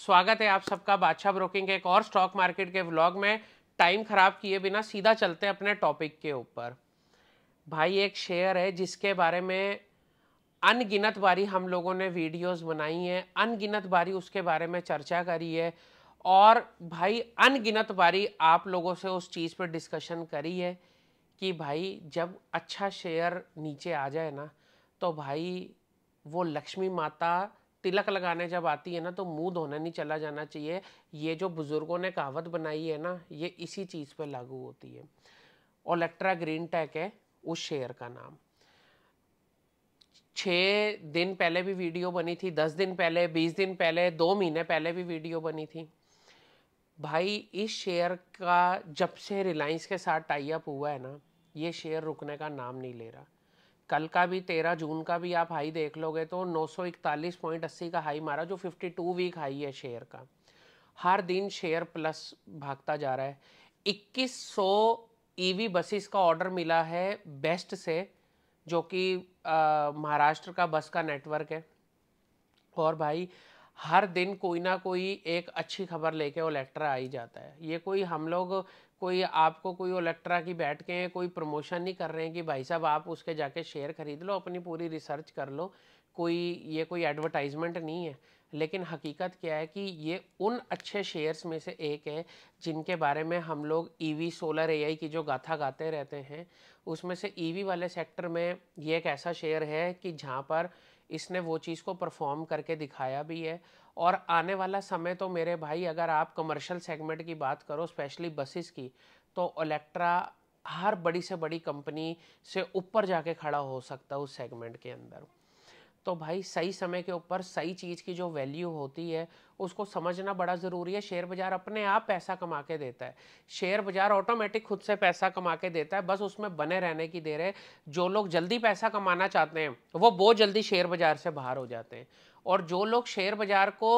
स्वागत है आप सबका बादशाह ब्रोकिंग के एक और स्टॉक मार्केट के व्लॉग में टाइम खराब किए बिना सीधा चलते हैं अपने टॉपिक के ऊपर भाई एक शेयर है जिसके बारे में अनगिनत बारी हम लोगों ने वीडियोस बनाई हैं अनगिनत बारी उसके बारे में चर्चा करी है और भाई अनगिनत बारी आप लोगों से उस चीज़ पर डिस्कशन करी है कि भाई जब अच्छा शेयर नीचे आ जाए ना तो भाई वो लक्ष्मी माता तिलक लगाने जब आती है ना तो मुंह धोना नहीं चला जाना चाहिए ये जो बुज़ुर्गों ने कहावत बनाई है ना ये इसी चीज़ पे लागू होती है ओलेक्ट्रा ग्रीन टैक है उस शेयर का नाम छः दिन पहले भी वीडियो बनी थी दस दिन पहले बीस दिन पहले दो महीने पहले भी वीडियो बनी थी भाई इस शेयर का जब से रिलायंस के साथ टाइप हुआ है ना ये शेयर रुकने का नाम नहीं ले रहा कल का भी तेरह जून का भी आप हाई देख लोगे तो नौ सौ इकतालीस पॉइंट अस्सी का हाई मारा जो फिफ्टी टू वीक हाई है शेयर का हर दिन शेयर प्लस भागता जा रहा है इक्कीस सौ ईवी e बसेस का ऑर्डर मिला है बेस्ट से जो कि महाराष्ट्र का बस का नेटवर्क है और भाई हर दिन कोई ना कोई एक अच्छी खबर लेके ओलेक्ट्रा आ ही जाता है ये कोई हम लोग कोई आपको कोई ओलेक्ट्रा की बैठ के कोई प्रमोशन नहीं कर रहे हैं कि भाई साहब आप उसके जाके शेयर खरीद लो अपनी पूरी रिसर्च कर लो कोई ये कोई एडवर्टाइजमेंट नहीं है लेकिन हकीकत क्या है कि ये उन अच्छे शेयर्स में से एक है जिनके बारे में हम लोग ईवी सोलर एआई की जो गाथा गाते रहते हैं उसमें से ईवी e वाले सेक्टर में ये एक ऐसा शेयर है कि जहाँ पर इसने वो चीज़ को परफॉर्म करके दिखाया भी है और आने वाला समय तो मेरे भाई अगर आप कमर्शियल सेगमेंट की बात करो स्पेशली बसेस की तो इलेक्ट्रा हर बड़ी से बड़ी कंपनी से ऊपर जाके खड़ा हो सकता है उस सेगमेंट के अंदर तो भाई सही समय के ऊपर सही चीज़ की जो वैल्यू होती है उसको समझना बड़ा ज़रूरी है शेयर बाज़ार अपने आप पैसा कमा के देता है शेयर बाज़ार ऑटोमेटिक खुद से पैसा कमा के देता है बस उसमें बने रहने की देर है जो लोग जल्दी पैसा कमाना चाहते हैं वो बहुत जल्दी शेयर बाज़ार से बाहर हो जाते हैं और जो लोग शेयर बाज़ार को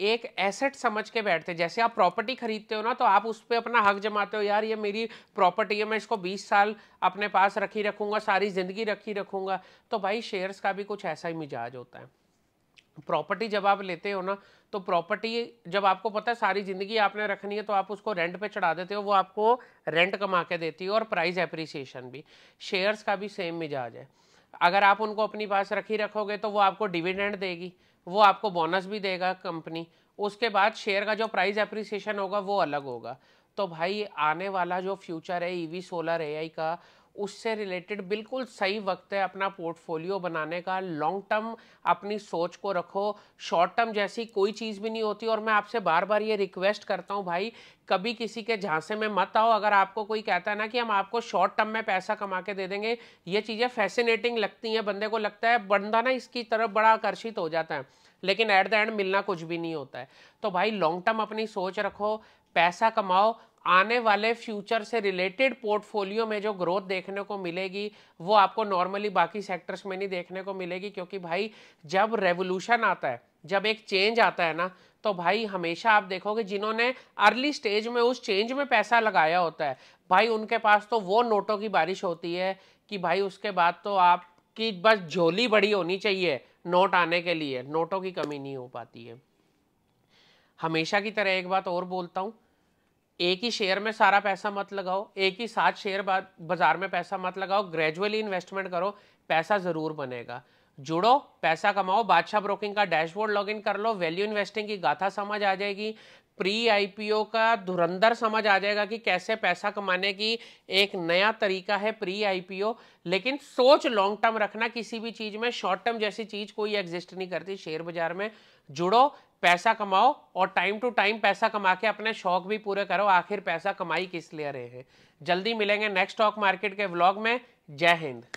एक एसेट समझ के बैठते जैसे आप प्रॉपर्टी खरीदते हो ना तो आप उस पर अपना हक जमाते हो यार ये मेरी प्रॉपर्टी है मैं इसको 20 साल अपने पास रखी रखूँगा सारी ज़िंदगी रखी रखूँगा तो भाई शेयर्स का भी कुछ ऐसा ही मिजाज होता है प्रॉपर्टी जब आप लेते हो ना तो प्रॉपर्टी जब आपको पता है सारी ज़िंदगी आपने रखनी है तो आप उसको रेंट पे चढ़ा देते हो वो आपको रेंट कमा के देती है और प्राइस एप्रिसिएशन भी शेयर्स का भी सेम मिजाज है अगर आप उनको अपनी पास रखी रखोगे तो वो आपको डिविडेंड देगी वो आपको बोनस भी देगा कंपनी उसके बाद शेयर का जो प्राइस एप्रिसिएशन होगा वो अलग होगा तो भाई आने वाला जो फ्यूचर है ईवी सोलर एआई का उससे रिलेटेड बिल्कुल सही वक्त है अपना पोर्टफोलियो बनाने का लॉन्ग टर्म अपनी सोच को रखो शॉर्ट टर्म जैसी कोई चीज़ भी नहीं होती और मैं आपसे बार बार ये रिक्वेस्ट करता हूँ भाई कभी किसी के झांसे में मत आओ अगर आपको कोई कहता है ना कि हम आपको शॉर्ट टर्म में पैसा कमा के दे देंगे ये चीज़ें फैसिनेटिंग लगती हैं बंदे को लगता है बंदा ना इसकी तरफ बड़ा आकर्षित हो जाता है लेकिन एट द एंड मिलना कुछ भी नहीं होता है तो भाई लॉन्ग टर्म अपनी सोच रखो पैसा कमाओ आने वाले फ्यूचर से रिलेटेड पोर्टफोलियो में जो ग्रोथ देखने को मिलेगी वो आपको नॉर्मली बाकी सेक्टर्स में नहीं देखने को मिलेगी क्योंकि भाई जब रेवोल्यूशन आता है जब एक चेंज आता है ना तो भाई हमेशा आप देखोगे जिन्होंने अर्ली स्टेज में उस चेंज में पैसा लगाया होता है भाई उनके पास तो वो नोटों की बारिश होती है कि भाई उसके बाद तो आपकी बस झोली बड़ी होनी चाहिए नोट आने के लिए नोटों की कमी नहीं हो पाती है हमेशा की तरह एक बात और बोलता हूँ एक ही शेयर में सारा पैसा मत लगाओ एक ही साथ शेयर बाजार में पैसा मत लगाओ ग्रेजुअली इन्वेस्टमेंट करो पैसा ज़रूर बनेगा जुड़ो पैसा कमाओ बादशाह ब्रोकिंग का डैशबोर्ड लॉगिन कर लो वैल्यू इन्वेस्टिंग की गाथा समझ आ जाएगी प्री आईपीओ का धुरंधर समझ आ जाएगा कि कैसे पैसा कमाने की एक नया तरीका है प्री आईपीओ लेकिन सोच लॉन्ग टर्म रखना किसी भी चीज़ में शॉर्ट टर्म जैसी चीज़ कोई एग्जिस्ट नहीं करती शेयर बाजार में जुड़ो पैसा कमाओ और टाइम टू टाइम पैसा कमा के अपने शौक भी पूरे करो आखिर पैसा कमाई किस लिए रहे हैं जल्दी मिलेंगे नेक्स्ट स्टॉक मार्केट के ब्लॉग में जय हिंद